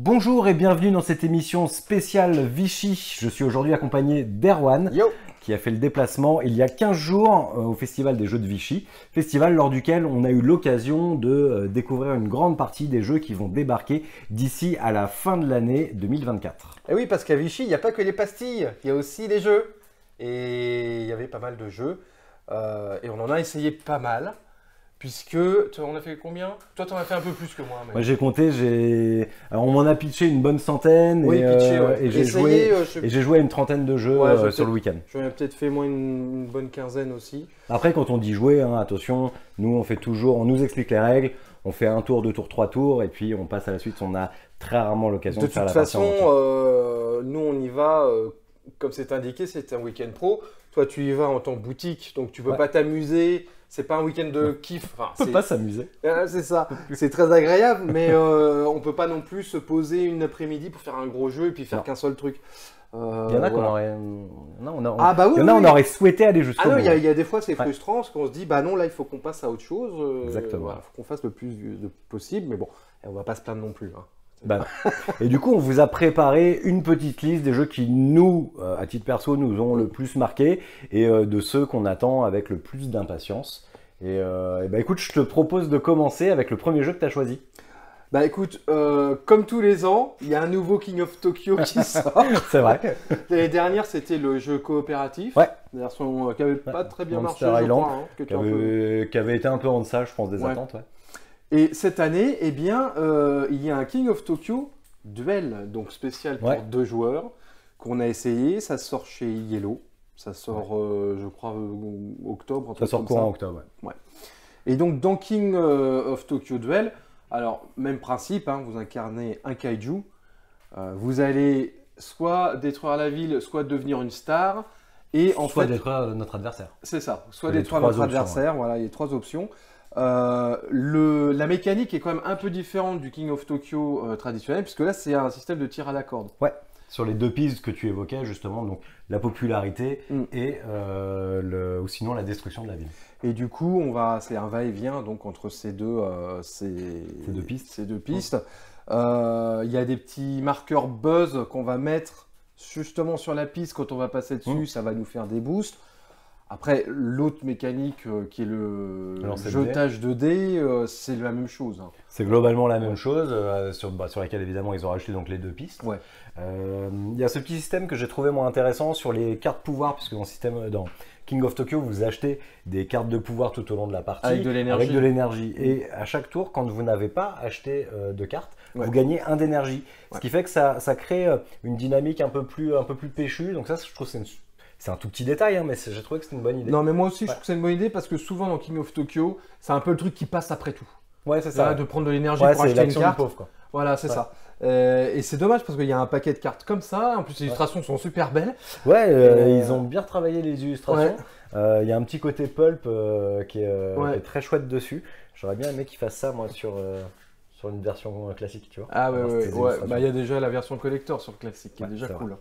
Bonjour et bienvenue dans cette émission spéciale Vichy. Je suis aujourd'hui accompagné d'Erwan, qui a fait le déplacement il y a 15 jours euh, au Festival des Jeux de Vichy, festival lors duquel on a eu l'occasion de euh, découvrir une grande partie des jeux qui vont débarquer d'ici à la fin de l'année 2024. Et eh oui, parce qu'à Vichy, il n'y a pas que les pastilles, il y a aussi les jeux. Et il y avait pas mal de jeux, euh, et on en a essayé pas mal. Puisque, on a fait combien Toi, t'en as fait un peu plus que moi. Mais... j'ai compté, on m'en a pitché une bonne centaine. et, et j'ai joué, à une trentaine de jeux euh, sur le week-end. J'en ai peut-être fait moins une, bonne quinzaine aussi. Après, quand on dit jouer, hein, attention, nous, on fait toujours, on nous explique les règles, on fait un tour, deux tours, trois tours, et puis on passe à la suite. On a très rarement l'occasion de, faire la partie. De toute façon, euh, nous, on y va, euh, comme c'est indiqué, c'est un week-end pro. Toi, tu y vas en tant que boutique, donc tu peux pas t'amuser c'est pas un week-end de kiff. Enfin, on peut pas s'amuser. Euh, c'est ça. C'est très agréable, mais euh, on peut pas non plus se poser une après-midi pour faire un gros jeu et puis faire qu'un seul truc. Euh, il y en a qu'on aurait. Euh, non, on a... ah bah oui, il y en a, on aurait souhaité aller jusqu'au ah non, Il y, a des fois, c'est frustrant parce qu'on se dit, bah non, là, il faut qu'on passe à autre chose. Exactement. Il faut qu'on fasse le plus de possible, mais bon, on va pas se plaindre non plus. Hein. Bah et du coup, on vous a préparé une petite liste des jeux qui nous, euh, à titre perso, nous ont le plus marqué et euh, de ceux qu'on attend avec le plus d'impatience. Euh, et, bah, écoute, je te propose de commencer avec le premier jeu que tu as choisi. Bah écoute, comme tous les ans, il y a un nouveau King of Tokyo qui sort. c'est vrai. L'année dernière, c'était le jeu coopératif. Ouais. Version qui avait pas très bien marché, Island, je crois, hein, qui, avait, été un peu en deçà, je pense, des attentes. Ouais. Et cette année, eh bien, euh, il y a un King of Tokyo duel, donc spécial pour deux joueurs, qu'on a essayé. Ça sort chez Yellow. Ça sort, euh, je crois, euh, octobre. Ça sort courant octobre. Ouais. Et donc, dans King of Tokyo duel, alors, même principe, hein, vous incarnez un kaiju. vous allez soit détruire la ville, soit devenir une star. Et en soit détruire notre adversaire. C'est ça. Soit détruire notre adversaire. Voilà, il y a trois options. Euh, le, la mécanique est quand même un peu différente du King of Tokyo euh, traditionnel, puisque là c'est un système de tir à la corde. Ouais. Sur les deux pistes que tu évoquais justement, donc la popularité mm. et euh, le, ou sinon la destruction de la ville. Et du coup, on va, c'est un va-et-vient donc entre ces deux, ces, deux pistes. Ces deux pistes. Il y a des petits marqueurs buzz qu'on va mettre justement sur la piste quand on va passer dessus, mm. ça va nous faire des boosts. Après, l'autre mécanique euh, qui est le jetage de dés, euh, c'est la même chose. Hein. C'est globalement la même chose, euh, sur, bah, sur laquelle évidemment ils ont rajouté donc, les deux pistes. Il y a ce petit système que j'ai trouvé moins intéressant sur les cartes pouvoir, puisque dans, système, dans King of Tokyo, vous achetez des cartes de pouvoir tout au long de la partie. Avec de l'énergie. avec de l'énergie. Et à chaque tour, quand vous n'avez pas acheté de cartes, vous gagnez un d'énergie. Ce qui fait que ça, ça crée une dynamique un peu plus, un peu plus péchue. Donc ça, je trouve que c'est une c'est un tout petit détail, hein, mais j'ai trouvé que c'était une bonne idée. Non, mais moi aussi, je trouve que c'est une bonne idée parce que souvent dans King of Tokyo, c'est un peu le truc qui passe après tout. Ouais, c'est ça. de prendre de l'énergie pour acheter une carte. Voilà, c'est ça. Euh, et c'est dommage parce qu'il y a un paquet de cartes comme ça. En plus, les illustrations sont super belles. Ouais, euh, euh, ils ont bien travaillé les illustrations. Il y a un petit côté pulp qui est, très chouette dessus. J'aurais bien aimé qu'ils fassent ça, moi, sur sur une version classique, tu vois. Ah ouais, ouais, bah, il y a déjà la version collector sur le classique qui est déjà cool.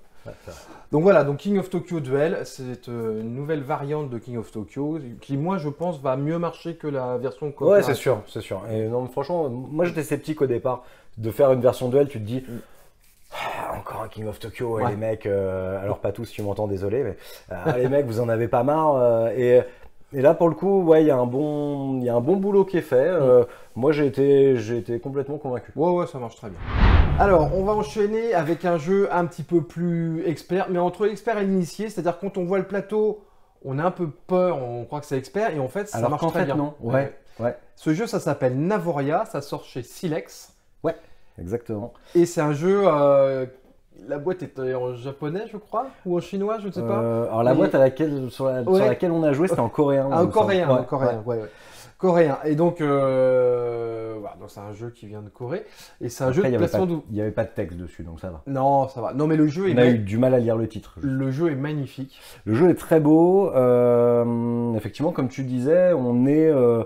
Donc voilà, donc King of Tokyo Duel, c'est euh, une nouvelle variante de King of Tokyo qui, moi, je pense, va mieux marcher que la version coop. Ouais, c'est sûr, c'est sûr. Et non, franchement, moi, j'étais sceptique au départ de faire une version duel. Tu te dis, ah, encore un King of Tokyo, les mecs. Euh, alors pas tous, tu m'entends, désolé, mais ah, les mecs, vous en avez pas marre. Euh, et là, pour le coup, ouais, il y a un bon, il y a un bon boulot qui est fait. Mm. Moi, j'ai été, j'ai été complètement convaincu. Ouais, ouais, ça marche très bien. Alors, on va enchaîner avec un jeu un petit peu plus expert, mais entre expert et initié, c'est-à-dire quand on voit le plateau, on a un peu peur, on croit que c'est expert, et en fait, ça Alors marche en fait, non. Ouais, ouais. Ce jeu, ça s'appelle Navoria, ça sort chez Silex. Ouais, exactement. Et c'est un jeu euh, la boîte est euh, en japonais, je crois, ou en chinois, je ne sais pas. Euh, alors la boîte à laquelle, sur, laquelle on a joué, c'était en coréen. Ah, en coréen, en coréen, ouais coréen. Et donc, euh, voilà, donc c'est un jeu qui vient de Corée. Et c'est un jeu de placement d'où. Il n'y avait pas de texte dessus, donc ça va. Non, ça va. Non, mais le jeu On a eu du mal à lire le titre. Le jeu est magnifique. Le jeu est très beau. Euh, effectivement, comme tu disais, on est euh,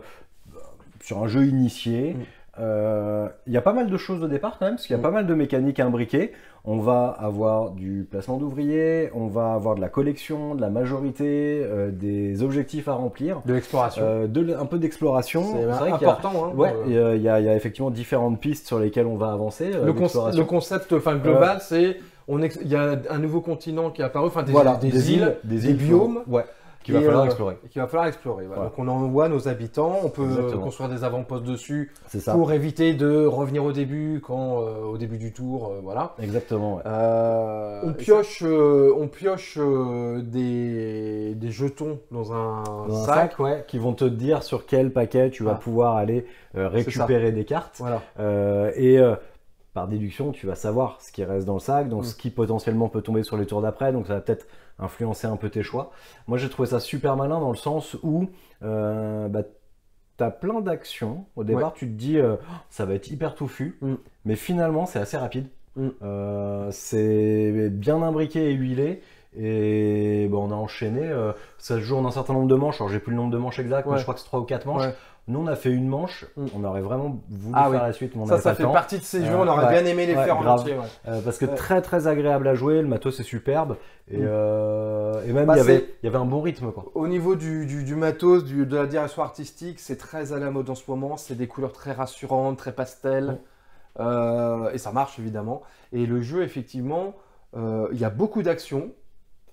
sur un jeu initié. Mm. Il euh, y a pas mal de choses au départ quand même, parce qu'il y a mm. pas mal de mécaniques imbriquées. On va avoir du placement d'ouvriers, on va avoir de la collection, de la majorité, euh, des objectifs à remplir. De l'exploration. Euh, de, un peu d'exploration. C'est important. Hein, il ouais, y, a effectivement différentes pistes sur lesquelles on va avancer. Le, concept, le concept enfin, global, c'est il y a un nouveau continent qui est apparu, enfin des, îles, des, îles, biomes. Ouais. Euh, qu'il va falloir explorer. qui va falloir explorer. Donc on envoie nos habitants, on peut euh, construire des avant-postes dessus pour éviter de revenir au début, quand euh, au début du tour, voilà. Exactement. on pioche, on pioche des, des, jetons dans un sac, qui vont te dire sur quel paquet tu vas ah. pouvoir aller récupérer des cartes. Voilà. et par déduction, tu vas savoir ce qui reste dans le sac, donc mm. ce qui potentiellement peut tomber sur les tours d'après, donc ça va peut-être influencer un peu tes choix. Moi, j'ai trouvé ça super malin dans le sens où euh, bah, tu as plein d'actions. Au départ, tu te dis, euh, ça va être hyper touffu, mm. mais finalement, c'est assez rapide. Mm. Euh, c'est bien imbriqué et huilé. Et bon, on a enchaîné, ça se joue en un certain nombre de manches, alors j'ai plus le nombre de manches exact, mais je crois que c'est 3 ou 4 manches. Nous, on a fait une manche. Mm. On aurait vraiment voulu ah faire la suite, mais on Ça, ça fait partie de ces jeux. on euh, aurait bien aimé les faire en entier. Euh, parce que très, très agréable à jouer. Le matos est superbe. Et, mm. euh, même, bah, il, y avait, un bon rythme. Au niveau du, matos, de la direction artistique, c'est très à la mode en ce moment. C'est des couleurs très rassurantes, très pastel. Mm. et ça marche, évidemment. Et le jeu, effectivement, il y a beaucoup d'action,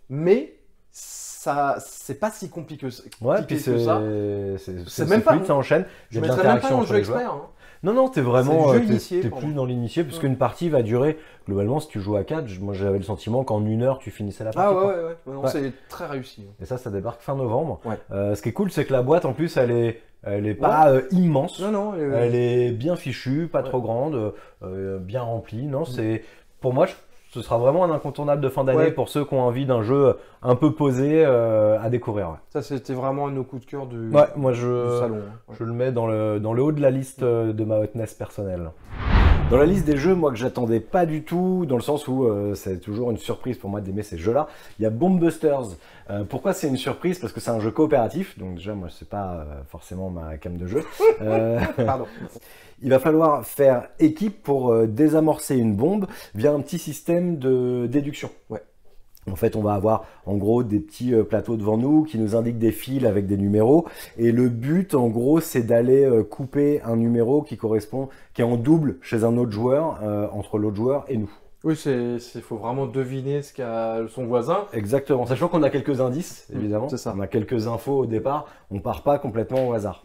mais ça c'est pas si compliqué que ça. Ouais, puis c'est c'est même pas enchaîne. Je mettrais même pas dans le jeu expert. Hein. Non, non, t'es vraiment. Euh, plus dans l'initié, parce partie va durer. Globalement, si tu joues à 4, moi j'avais le sentiment qu'en une heure tu finissais la partie. Ah ouais, ouais, c'est très réussi. Hein. Et ça, ça débarque fin novembre. Euh, ce qui est cool, c'est que la boîte en plus, elle est. Elle est pas euh, immense. Elle est, bien fichue, pas trop grande, bien remplie. Non, mm. c'est. Pour moi, je ce sera vraiment un incontournable de fin d'année pour ceux qui ont envie d'un jeu euh, un peu posé euh, à découvrir. Ça, c'était vraiment un nos coups de cœur du, salon. Hein. Je le mets dans le, dans le haut de la liste euh, de ma hotness personnelle. Dans la liste des jeux, moi que j'attendais pas du tout, dans le sens où euh, c'est toujours une surprise pour moi d'aimer ces jeux-là, il y a Bombusters. Euh, pourquoi c'est une surprise Parce que c'est un jeu coopératif, donc déjà moi c'est pas euh, forcément ma cam de jeu. Pardon. il va falloir faire équipe pour désamorcer une bombe via un petit système de déduction. Ouais. En fait, on va avoir en gros des petits euh, plateaux devant nous qui nous indiquent des fils avec des numéros. Et le but, en gros, c'est d'aller euh, couper un numéro qui correspond, qui est en double chez un autre joueur, euh, entre l'autre joueur et nous. Oui, il faut vraiment deviner ce qu'a son voisin. Exactement, sachant qu'on a quelques indices, mmh, évidemment. c'est ça. On a quelques infos au départ, on part pas complètement au hasard.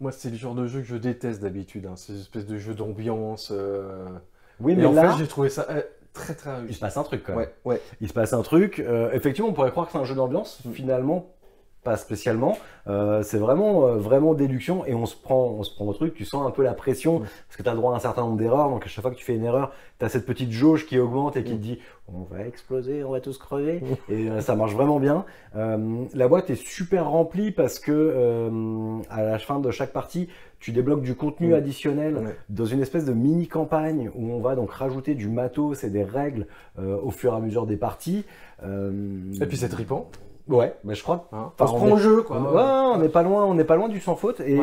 Moi, c'est le genre de jeu que je déteste d'habitude, hein. ces espèces de jeu d'ambiance. Oui, mais là... j'ai trouvé ça eh, très très Il se passe un truc quand même. Ouais, Il se passe un truc. Euh, effectivement, on pourrait croire que c'est un jeu d'ambiance. Mm. Finalement, pas spécialement. Euh, c'est vraiment, euh, vraiment déduction et on se, prend, on se prend au truc. Tu sens un peu la pression parce que tu as droit à un certain nombre d'erreurs. Donc à chaque fois que tu fais une erreur, tu as cette petite jauge qui augmente et qui te dit on va exploser, on va tous crever. et euh, ça marche vraiment bien. la boîte est super remplie parce que à la fin de chaque partie, tu débloques du contenu additionnel dans une espèce de mini campagne où on va donc rajouter du matos et des règles au fur et à mesure des parties. Et puis c'est tripant. Ouais, mais je crois. Hein. on se prend jeu, quoi. on n'est pas loin, on n'est pas loin du sans faute. Et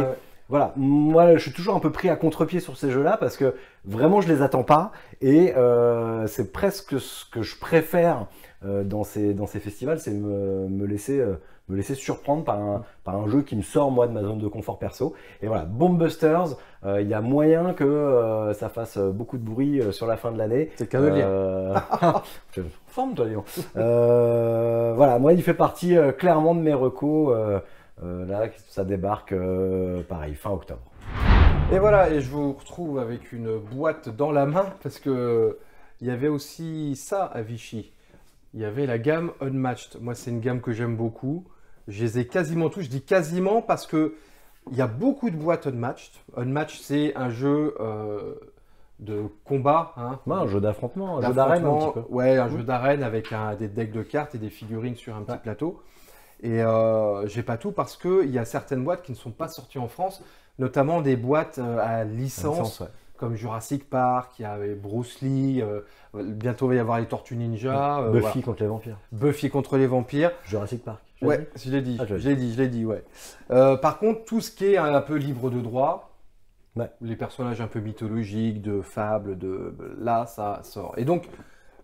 voilà, moi, je suis toujours un peu pris à contre-pied sur ces jeux-là parce que vraiment, je les attends pas. Et euh, c'est presque ce que je préfère euh, dans, ces, dans ces festivals, c'est me, me, laisser, euh, surprendre par un, jeu qui me sort moi de ma zone de confort perso. Et voilà, Bombusters, euh, il y a moyen que ça fasse beaucoup de bruit sur la fin de l'année. C'est en Forme toi Léon. voilà, moi il fait partie clairement de mes recos. là, ça débarque pareil, fin octobre. Et voilà, et je vous retrouve avec une boîte dans la main parce que il y avait aussi ça à Vichy il y avait la gamme Unmatched. Moi, c'est une gamme que j'aime beaucoup. Je les ai quasiment tous. Je dis quasiment parce que il y a beaucoup de boîtes Unmatched. Unmatched, c'est un jeu euh, de combat. Hein, un jeu d'affrontement, un jeu d'arène. Ouais, un jeu d'arène avec des decks de cartes et des figurines sur un petit plateau. Et euh, j'ai pas tout parce qu'il y a certaines boîtes qui ne sont pas sorties en France, notamment des boîtes euh, à licence comme Jurassic Park, il y avait euh, Bruce Lee, euh, euh, bientôt il va y avoir les Tortues Ninja. Buffy contre les vampires. Buffy contre les vampires. Jurassic Park. Ouais, je l'ai dit, ah, je l'ai dit, je l'ai dit, ouais. par contre, tout ce qui est un peu libre de droit, les personnages un peu mythologiques, de fables, de là, ça sort. Et donc,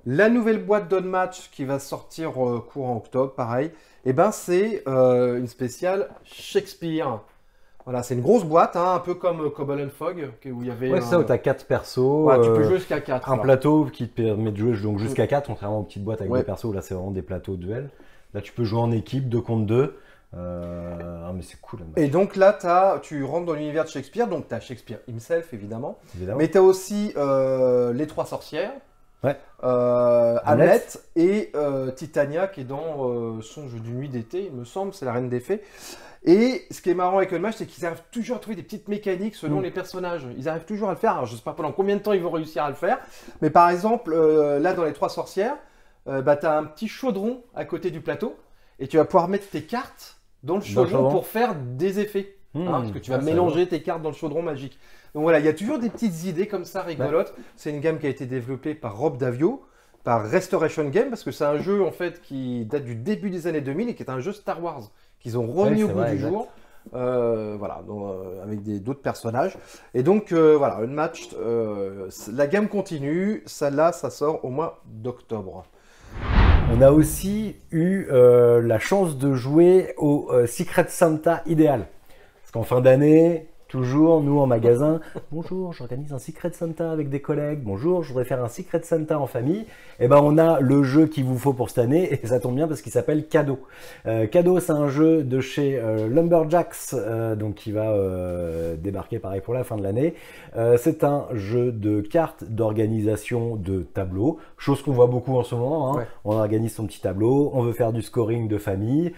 la nouvelle boîte de Match qui va sortir courant octobre, pareil, et eh ben c'est une spéciale Shakespeare. Voilà, c'est une grosse boîte, hein, un peu comme euh, Cobble and Fog, où il y avait. Ouais, ça, où t'as 4 persos. tu peux euh, jouer jusqu'à 4. Un plateau qui te permet de jouer donc jusqu'à 4, contrairement aux petites boîtes avec des persos, où là, c'est vraiment des plateaux de duel. Là, tu peux jouer en équipe, 2 contre 2. Euh, ah, mais c'est cool. Et donc là, as, tu rentres dans l'univers de Shakespeare, donc tu as Shakespeare himself, évidemment. évidemment. Mais tu as aussi euh, Les Trois Sorcières, Ouais. Euh, et euh, Titania qui est dans euh, songe son d'une nuit d'été, il me semble, c'est la reine des fées. Et ce qui est marrant avec le match, c'est qu'ils arrivent toujours à trouver des petites mécaniques selon mm. les personnages. Ils arrivent toujours à le faire. Alors, je sais pas pendant combien de temps ils vont réussir à le faire, mais par exemple, euh, là dans les Trois Sorcières, bah, tu as un petit chaudron à côté du plateau et tu vas pouvoir mettre tes cartes dans le chaudron pour faire des effets. Hein, hmm. parce que tu vas ah, mélanger tes cartes dans le chaudron magique. Donc voilà, il y a toujours des petites idées comme ça rigolotes. C'est une gamme qui a été développée par Rob Davio, par Restoration Game, parce que c'est un jeu en fait qui date du début des années 2000 et qui est un jeu Star Wars qu'ils ont remis au goût du jour. Euh, voilà, euh, avec d'autres personnages. Et donc euh, voilà, un match, la gamme continue. celle là, ça sort au mois d'octobre. On a aussi eu la chance de jouer au Secret Santa idéal. Parce qu'en fin d'année, toujours, nous en magasin, bonjour, j'organise un Secret Santa avec des collègues, bonjour, je voudrais faire un Secret Santa en famille. Et eh ben, on a le jeu qu'il vous faut pour cette année, et ça tombe bien parce qu'il s'appelle Cadeau. Euh, Cadeau, c'est un jeu de chez euh, Lumberjacks, euh, donc qui va débarquer pareil pour la fin de l'année. c'est un jeu de cartes, d'organisation, de tableaux, chose qu'on voit beaucoup en ce moment. Hein. On organise son petit tableau, on veut faire du scoring de famille,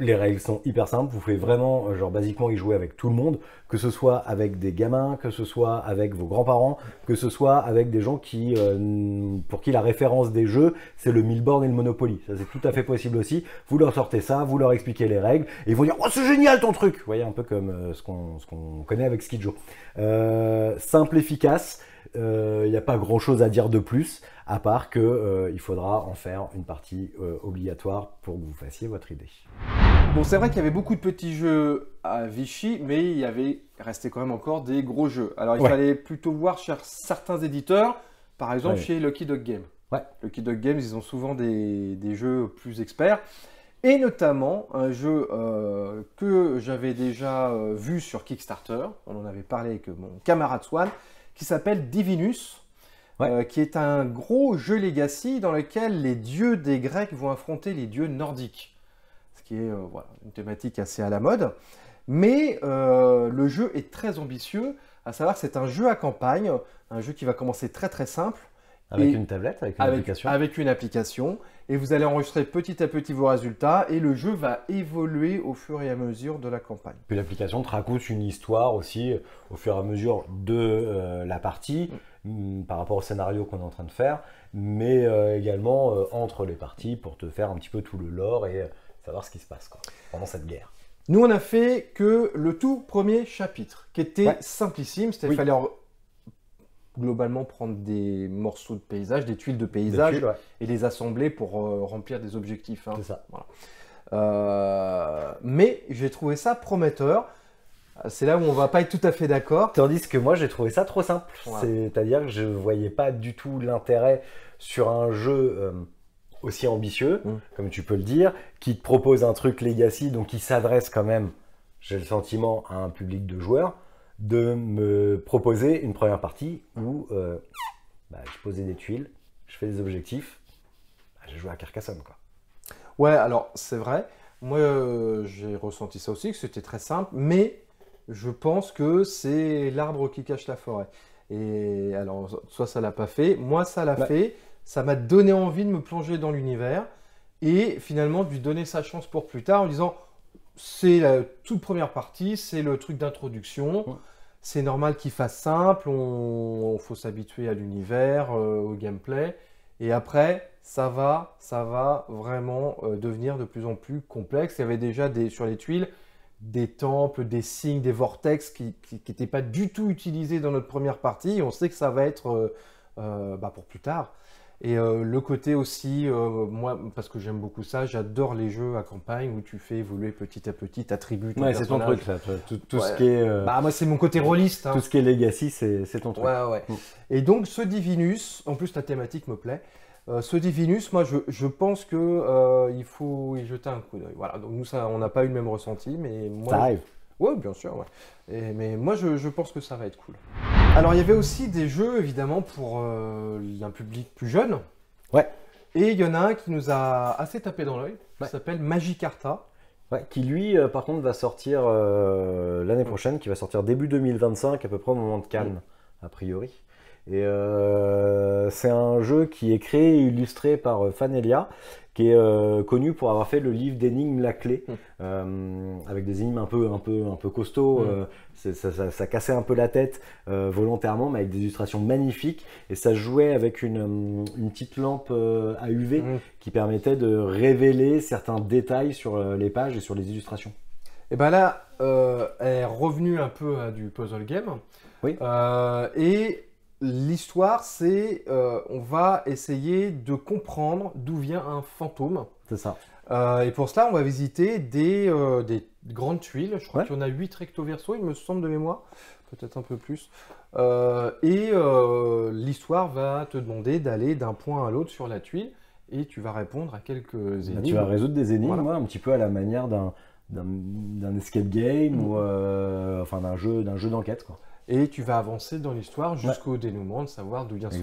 les règles sont hyper simples, vous pouvez vraiment, euh, genre, basiquement y jouer avec tout le monde, que ce soit avec des gamins, que ce soit avec vos grands-parents, que ce soit avec des gens qui, euh, pour qui la référence des jeux, c'est le Milborn et le Monopoly. Ça, c'est tout à fait possible aussi. Vous leur sortez ça, vous leur expliquez les règles, et ils vont dire « Oh, c'est génial ton truc !» Vous voyez, un peu comme euh, ce qu'on connaît avec Skidjo. simple, efficace, il n'y a pas grand-chose à dire de plus, à part qu'il faudra en faire une partie obligatoire pour que vous fassiez votre idée. Bon, c'est vrai qu'il y avait beaucoup de petits jeux à Vichy, mais il y avait resté quand même encore des gros jeux. Alors, il fallait plutôt voir chez certains éditeurs, par exemple chez Lucky Dog Games. Lucky Dog Games, ils ont souvent des, jeux plus experts. Et notamment un jeu euh, que j'avais déjà euh, vu sur Kickstarter, on en avait parlé avec mon camarade Swan, qui s'appelle Divinus, euh, qui est un gros jeu legacy dans lequel les dieux des Grecs vont affronter les dieux nordiques qui est euh, voilà, une thématique assez à la mode. Mais euh, le jeu est très ambitieux, à savoir c'est un jeu à campagne, un jeu qui va commencer très très simple. Avec une tablette, avec une application Avec une application, et vous allez enregistrer petit à petit vos résultats, et le jeu va évoluer au fur et à mesure de la campagne. Puis l'application te raconte une histoire aussi euh, au fur et à mesure de la partie, mm, par rapport au scénario qu'on est en train de faire, mais également entre les parties pour te faire un petit peu tout le lore et savoir ce qui se passe pendant cette guerre. Nous, on a fait que le tout premier chapitre, qui était simplissime, c'était oui. fallait globalement prendre des morceaux de paysage, des tuiles de paysage, et les assembler pour euh, remplir des objectifs. Hein. C'est ça. Euh, mais j'ai trouvé ça prometteur. C'est là où on va pas être tout à fait d'accord. Tandis que moi, j'ai trouvé ça trop simple. C'est-à-dire que je voyais pas du tout l'intérêt sur un jeu. Euh, aussi ambitieux, mm. comme tu peux le dire, qui te propose un truc legacy, donc qui s'adresse quand même, j'ai le sentiment, à un public de joueurs, de me proposer une première partie où euh, bah, je posais des tuiles, je fais des objectifs, j'ai bah, je joue à Carcassonne. Quoi. Ouais, alors c'est vrai. Moi, euh, j'ai ressenti ça aussi, que c'était très simple, mais je pense que c'est l'arbre qui cache la forêt. Et alors, soit ça l'a pas fait, moi ça l'a bah, fait ça m'a donné envie de me plonger dans l'univers et finalement de lui donner sa chance pour plus tard en disant c'est la toute première partie, c'est le truc d'introduction. C'est normal qu'il fasse simple, on, faut s'habituer à l'univers, euh, au gameplay. Et après, ça va, ça va vraiment euh, devenir de plus en plus complexe. Il y avait déjà des, sur les tuiles des temples, des signes, des vortex qui n'étaient pas du tout utilisés dans notre première partie. On sait que ça va être euh, bah pour plus tard. Et euh, le côté aussi, euh, moi, parce que j'aime beaucoup ça, j'adore les jeux à campagne où tu fais évoluer petit à petit ta tribu. Ton ouais, c'est ton truc, là. Tout, ce qui est. Euh, bah, moi, c'est mon côté rôliste. Hein. Tout ce qui est Legacy, c'est ton truc. Ouais, ouais. Mm. Et donc, ce Divinus, en plus, ta thématique me plaît. ce Divinus, moi, je, pense que il faut y jeter un coup d'œil. Voilà, donc nous, ça, on n'a pas eu le même ressenti, mais moi. Ça arrive. Ouais, bien sûr, ouais. mais moi, je pense que ça va être cool. Alors il y avait aussi des jeux évidemment pour euh, un public plus jeune. Ouais. Et il y en a un qui nous a assez tapé dans l'œil, qui s'appelle Magikarta, Magicarta. Ouais, qui lui, euh, par contre, va sortir euh, l'année prochaine, qui va sortir début 2025, à peu près au moment de Cannes, mm. a priori. Et euh, c'est un jeu qui est créé et illustré par euh, Fanelia, qui est euh, connu pour avoir fait le livre d'énigmes La Clé, hmm. euh, avec des énigmes un peu, un peu, un peu costauds. Hmm. ça, cassait un peu la tête volontairement, mais avec des illustrations magnifiques. Et ça jouait avec une, une petite lampe à UV hmm. qui permettait de révéler certains détails sur les pages et sur les illustrations. Et ben là, elle est revenue un peu à du puzzle game. Oui. et l'histoire, c'est euh, on va essayer de comprendre d'où vient un fantôme. C'est ça. Euh, et pour cela, on va visiter des, euh, des grandes tuiles. Je crois qu'il y en a 8 recto-verso, il me semble de mémoire. Peut-être un peu plus. et l'histoire va te demander d'aller d'un point à l'autre sur la tuile. Et tu vas répondre à quelques bah, énigmes. tu vas résoudre des énigmes, hein, un petit peu à la manière d'un d'un escape game ou mm. euh, enfin d'un jeu d'un jeu d'enquête quoi. Et tu vas avancer dans l'histoire jusqu'au dénouement de savoir d'où vient ce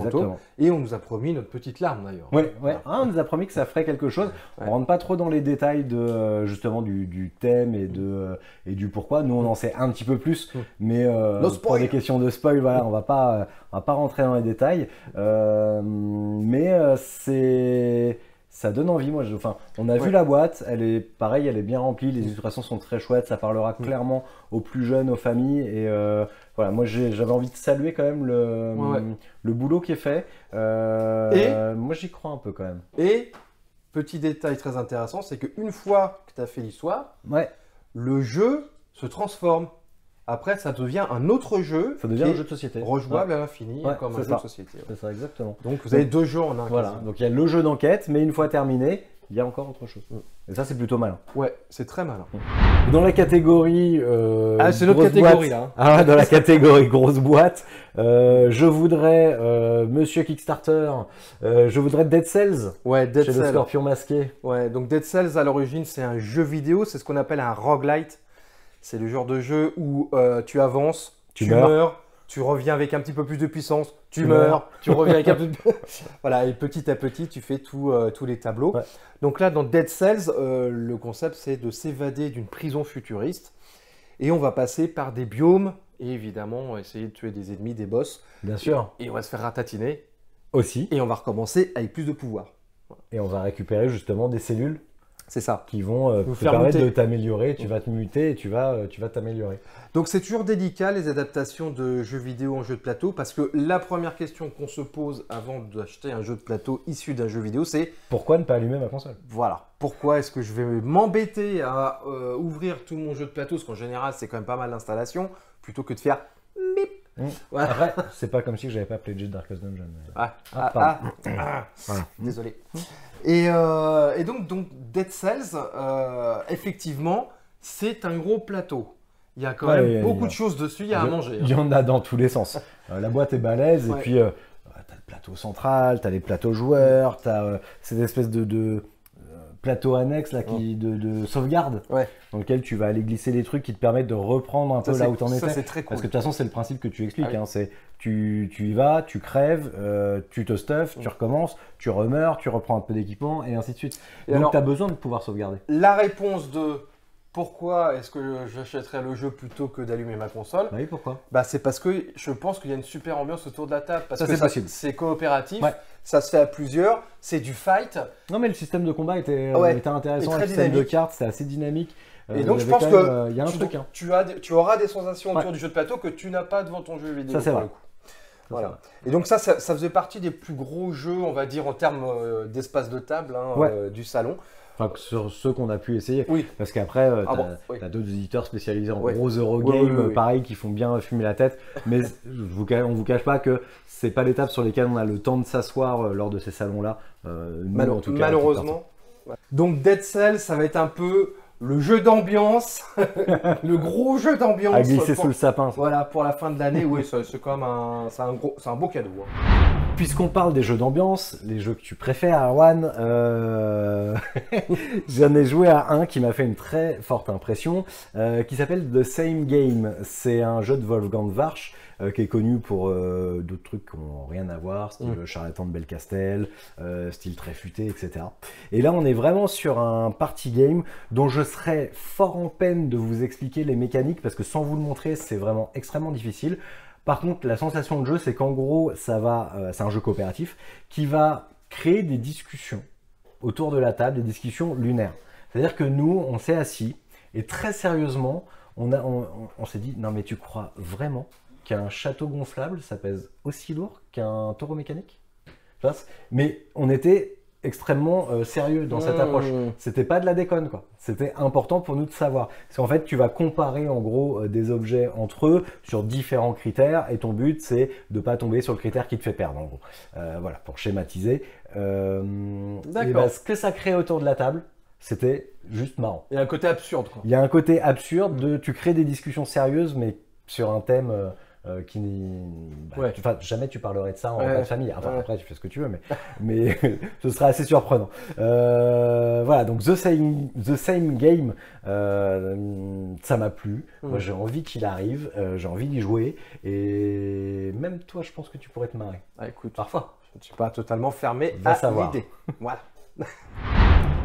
Et on nous a promis notre petite larme d'ailleurs. Ouais, ah, on nous a promis que ça ferait quelque chose. On rentre pas trop dans les détails de euh, justement du, thème et de et du pourquoi. Nous on en sait un petit peu plus, mm. mais euh, pour des questions de spoil, voilà, on va pas on va pas rentrer dans les détails. mais c'est ça donne envie. Moi, je, enfin, on a vu la boîte, elle est pareil, elle est bien remplie, les mm. illustrations sont très chouettes, ça parlera mm. clairement aux plus jeunes, aux familles. Et euh, voilà, moi j'avais envie de saluer quand même le, le boulot qui est fait. Euh, et moi j'y crois un peu quand même. Et petit détail très intéressant, c'est qu'une fois que tu as fait l'histoire, ouais. le jeu se transforme. Après, ça devient un autre jeu. Ça devient un jeu de société. Rejouable à l'infini, comme un jeu de société. C'est ça, exactement. Donc vous avez deux jeux en un. Voilà. Donc il y a le jeu d'enquête, mais une fois terminé, il y a encore autre chose. Mm. Et ça, c'est plutôt malin. Ouais, c'est très malin. Mm. Dans la catégorie. Euh, ah, c'est notre catégorie là. Hein. Ah, dans la catégorie grosse boîte, euh, je voudrais euh, Monsieur Kickstarter, je voudrais Dead Cells. Ouais, Dead chez le Scorpion Masqué. Ouais, donc Dead Cells à l'origine, c'est un jeu vidéo, c'est ce qu'on appelle un roguelite. C'est le genre de jeu où euh, tu avances, tu, meurs. tu reviens avec un petit peu plus de puissance, tu, meurs, tu reviens avec un peu plus. voilà, et petit à petit, tu fais euh, tous les tableaux. Donc là, dans Dead Cells, euh, le concept, c'est de s'évader d'une prison futuriste. Et on va passer par des biomes, et évidemment, essayer de tuer des ennemis, des boss. Bien sûr. Et on va se faire ratatiner. Aussi. Et on va recommencer avec plus de pouvoir. Et on va récupérer justement des cellules c'est ça. Qui vont euh, te permettre de t'améliorer, tu vas te muter et tu vas euh, tu vas t'améliorer. Donc c'est toujours délicat les adaptations de jeux vidéo en jeux de plateau parce que la première question qu'on se pose avant d'acheter un jeu de plateau issu d'un jeu vidéo, c'est pourquoi ne pas allumer ma console Voilà. Pourquoi est-ce que je vais m'embêter à euh, ouvrir tout mon jeu de plateau parce qu'en général, c'est quand même pas mal d'installation. plutôt que de faire Mmh. Après, c'est pas comme si j'avais pas appelé Darkest Dungeon. Ah, ah, ah, ah. ah mmh. désolé. Euh, et, donc, donc Dead Cells, euh, effectivement, c'est un gros plateau. Il y a quand même beaucoup de choses dessus, il y a à manger. Hein. Il y en a dans tous les sens. Euh, la boîte est balèze, et puis bah, t'as le plateau central, t'as les plateaux joueurs, t'as ces espèces de, de plateau annexe là, qui, de, sauvegarde dans lequel tu vas aller glisser des trucs qui te permettent de reprendre un peu là où t'en étais. Parce que de toute façon, c'est le principe que tu expliques. Ah hein, c'est tu, tu, y vas, tu crèves, euh, tu te stuff tu mm. recommences, tu remeurs, tu reprends un peu d'équipement et ainsi de suite. Donc, tu as besoin de pouvoir sauvegarder. La réponse de pourquoi est-ce que j'achèterais le jeu plutôt que d'allumer ma console Oui, pourquoi Bah c'est parce que je pense qu'il y a une super ambiance autour de la table parce que c'est, c'est coopératif, ça se fait à plusieurs, c'est du fight. Non mais le système de combat était, euh, intéressant, le système de cartes, c'est assez dynamique. Euh, Et donc je pense que un tu, auras des sensations autour du jeu de plateau que tu n'as pas devant ton jeu vidéo. Ça c'est vrai. Et donc ça, ça, faisait partie des plus gros jeux, on va dire, en termes euh, d'espace de table hein, du salon. Enfin, sur ceux qu'on a pu essayer. Oui. Parce qu'après, euh, ah tu as, d'autres éditeurs spécialisés en gros Eurogame, pareil, qui font bien fumer la tête. Mais on on vous cache pas que c'est pas l'étape sur lesquelles on a le temps de s'asseoir euh, lors de ces salons-là. Euh, malheureusement. Donc Dead Cell, ça va être un peu le jeu d'ambiance, le gros jeu d'ambiance. À glisser sous le sapin. Voilà, pour la fin de l'année, oui, c'est quand même un, un, un beau cadeau. Hein. Puisqu'on parle des jeux d'ambiance, les jeux que tu préfères, Arwan, euh, j'en ai joué à un qui m'a fait une très forte impression, euh, qui s'appelle The Same Game. C'est un jeu de Wolfgang varsh euh, qui est connu pour euh, d'autres trucs qui n'ont rien à voir, style mm. Charlatan de Belcastel, euh, style très futé, etc. Et là, on est vraiment sur un party game dont je serais fort en peine de vous expliquer les mécaniques parce que sans vous le montrer, c'est vraiment extrêmement difficile. Par contre, la sensation de jeu, c'est qu'en gros, ça va, c'est un jeu coopératif qui va créer des discussions autour de la table, des discussions lunaires. C'est-à-dire que nous, on s'est assis et très sérieusement, on s'est dit, non mais tu crois vraiment qu'un château gonflable, ça pèse aussi lourd qu'un taureau mécanique. Mais on était extrêmement euh, sérieux dans cette hmm. approche. C'était pas de la déconne, quoi. C'était important pour nous de savoir. Parce qu'en fait, tu vas comparer en gros euh, des objets entre eux sur différents critères et ton but, c'est de pas tomber sur le critère qui te fait perdre, euh, voilà, pour schématiser. D'accord. Bah, ce que ça crée autour de la table, c'était juste marrant. Il y a un côté absurde, quoi. Il y a un côté absurde de tu crées des discussions sérieuses, mais sur un thème. Euh, qui bah, jamais tu parlerais de ça en famille. après, tu fais ce que tu veux, mais, ce sera assez surprenant. Euh, voilà, donc The Same, Game, euh, ça m'a plu. Mm. j'ai envie qu'il arrive, j'ai envie d'y jouer, et même toi, je pense que tu pourrais te marrer. Ah, parfois. Je ne suis pas totalement fermé à l'idée. voilà.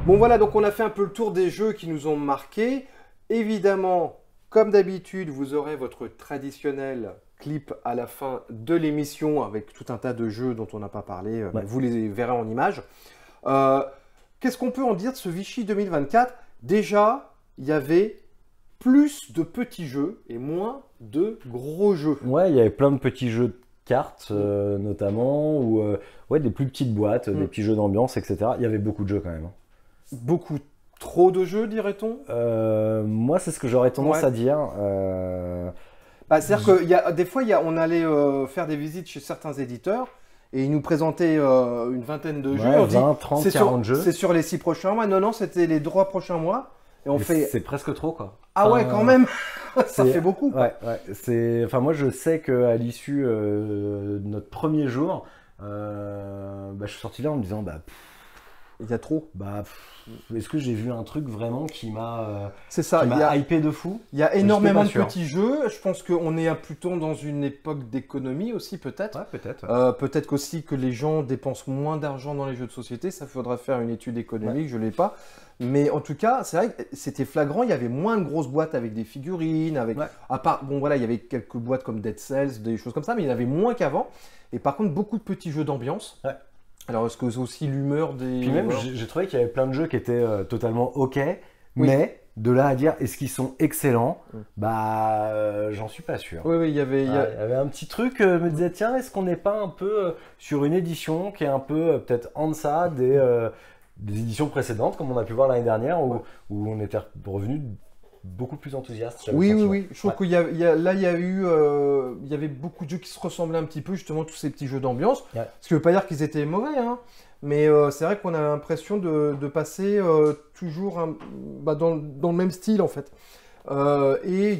bon, voilà, donc on a fait un peu le tour des jeux qui nous ont marqué Évidemment, comme d'habitude, vous aurez votre traditionnel clip à la fin de l'émission avec tout un tas de jeux dont on n'a pas parlé. Euh, vous les verrez en images. Euh, qu'est-ce qu'on peut en dire de ce Vichy 2024 Déjà, il y avait plus de petits jeux et moins de gros jeux. Ouais, il y avait plein de petits jeux de cartes euh, notamment, ou ouais, des plus petites boîtes, des mm. petits jeux d'ambiance, etc. Il y avait beaucoup de jeux quand même. Hein. Beaucoup trop de jeux, dirait-on Moi, c'est ce que j'aurais tendance à dire. Bah, C'est-à-dire mmh. que des fois, on allait euh, faire des visites chez certains éditeurs et ils nous présentaient euh, une vingtaine de jeux. Ouais, 20, 30, jeux. C'est sur les 6 prochains mois. Non, non, c'était les 3 prochains mois. Et on fait... C'est presque trop, quoi. Ah ouais, quand même Ça fait beaucoup. Ouais, Enfin, moi, je sais qu'à l'issue euh, de notre premier jour, bah, je suis sorti là en me disant, bah... Il y a trop. Bah, est-ce que j'ai vu un truc vraiment qui m'a. Euh, c'est ça. Il hypé de fou. Il y a énormément de petits jeux. Je pense qu'on est plutôt dans une époque d'économie aussi, peut-être. Ouais, peut-être. Euh, peut-être qu'aussi que les gens dépensent moins d'argent dans les jeux de société. Ça faudra faire une étude économique. je ne l'ai pas. Mais en tout cas, c'est vrai que c'était flagrant. Il y avait moins de grosses boîtes avec des figurines, avec à part bon voilà, il y avait quelques boîtes comme Dead Cells, des choses comme ça, mais il y en avait moins qu'avant. Et par contre, beaucoup de petits jeux d'ambiance. Alors, est-ce que c'est aussi l'humeur des. Puis même, j'ai trouvé qu'il y avait plein de jeux qui étaient euh, totalement OK, mais de là à dire est-ce qu'ils sont excellents mm. Bah, euh, j'en suis pas sûr. Oui, oui, il y avait, y avait un petit truc, euh, me disait, tiens, est-ce qu'on n'est pas un peu sur une édition qui est un peu peut-être en deçà des, des éditions précédentes, comme on a pu voir l'année dernière, où, où on était revenu beaucoup plus enthousiaste. Oui, oui, oui. Je trouve qu'il y, a, là, il y a eu, euh, il y avait beaucoup de jeux qui se ressemblaient un petit peu, justement, tous ces petits jeux d'ambiance. Ce qui ne veut pas dire qu'ils étaient mauvais, hein. Mais euh, c'est vrai qu'on a l'impression de, passer euh, toujours bah, dans, le même style, en fait. et oui, il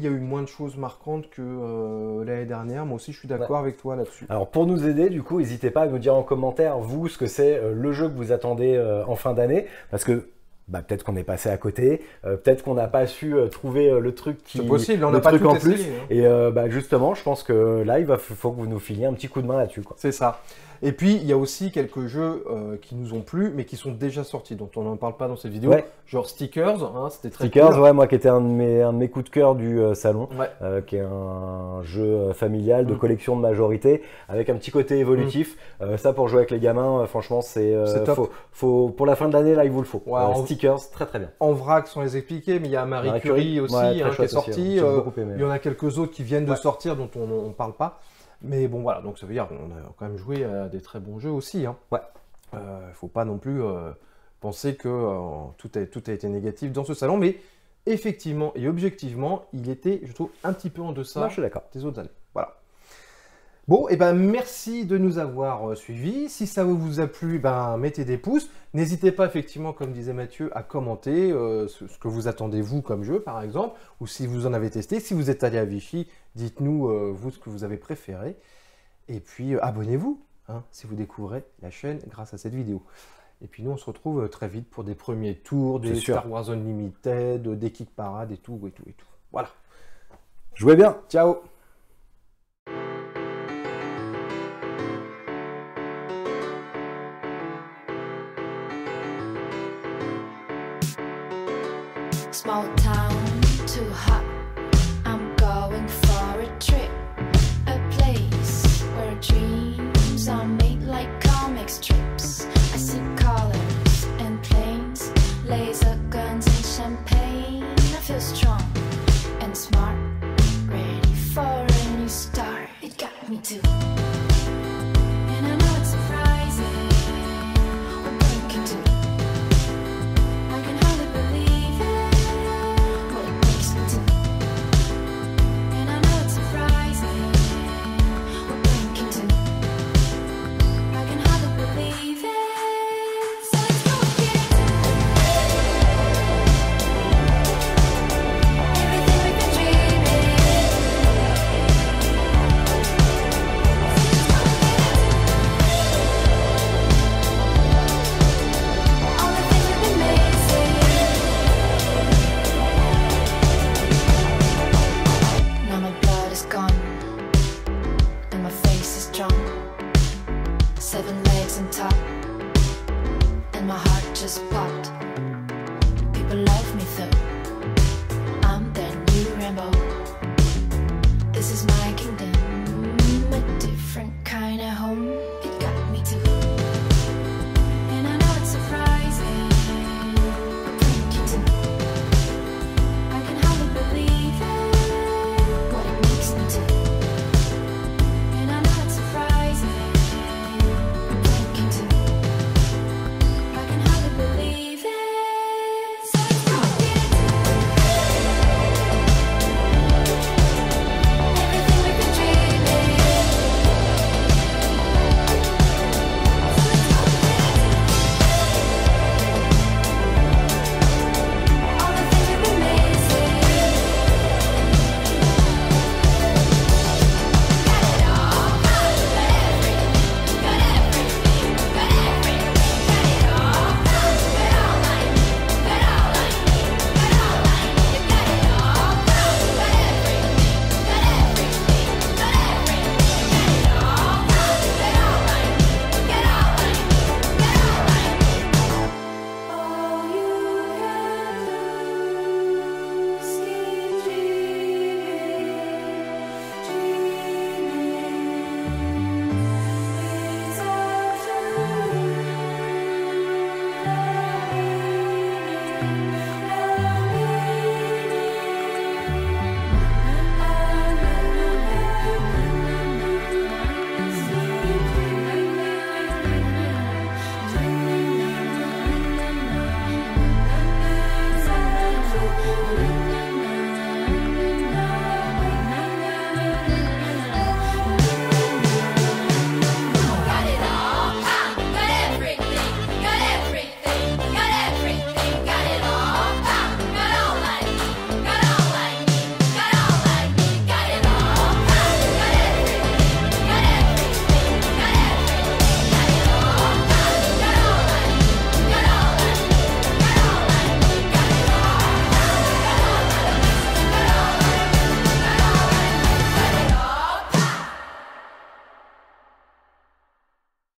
y a eu moins de choses marquantes que l'année dernière. Moi aussi, je suis d'accord avec toi là-dessus. Alors, pour nous aider, du coup, n'hésitez pas à nous dire en commentaire, vous, ce que c'est le jeu que vous attendez en fin d'année. Parce que bah, peut-être qu'on est passé à côté, euh, peut-être qu'on n'a pas su euh, trouver euh, le truc qui possible, on le truc en plus. Hein. Et bah, justement, je pense que là, il va faut que vous nous filiez un petit coup de main là-dessus. C'est ça. Et puis, il y a aussi quelques jeux euh, qui nous ont plu, mais qui sont déjà sortis, dont on n'en parle pas dans cette vidéo. Genre Stickers, hein, c'était très Stickers, ouais, moi qui était un de mes, un de mes coups de cœur du euh, salon, euh, qui est un jeu familial de mm. collection de majorité, avec un petit côté évolutif. Mm. ça, pour jouer avec les gamins, franchement, c'est Faut, faut, pour la fin de l'année, là, il vous le faut. Stickers, très très bien. En vrac, sans les expliquer, mais il y a Marie, Curie, aussi hein, qui est sortie. Hein. il y en a quelques autres qui viennent de sortir, dont on ne parle pas. Mais bon, voilà, donc ça veut dire qu'on a quand même joué à des très bons jeux aussi. Hein. Ouais. Euh, faut pas non plus euh, penser que euh, tout, a, tout a été négatif dans ce salon, mais effectivement et objectivement, il était, je trouve, un petit peu en deçà des autres années. Bon, et eh bien ben merci de nous avoir euh, suivis. Si ça vous a plu, eh ben mettez des pouces. N'hésitez pas effectivement, comme disait Mathieu, à commenter euh, ce, que vous attendez vous comme jeu, par exemple, ou si vous en avez testé. Si vous êtes allé à Vichy, dites-nous euh, vous ce que vous avez préféré. Et puis abonnez-vous hein, si vous découvrez la chaîne grâce à cette vidéo. Et puis nous, on se retrouve très vite pour des premiers tours, des Star Wars Unlimited, des kits parades et tout, et tout, et tout. Voilà. Jouez bien. Ciao.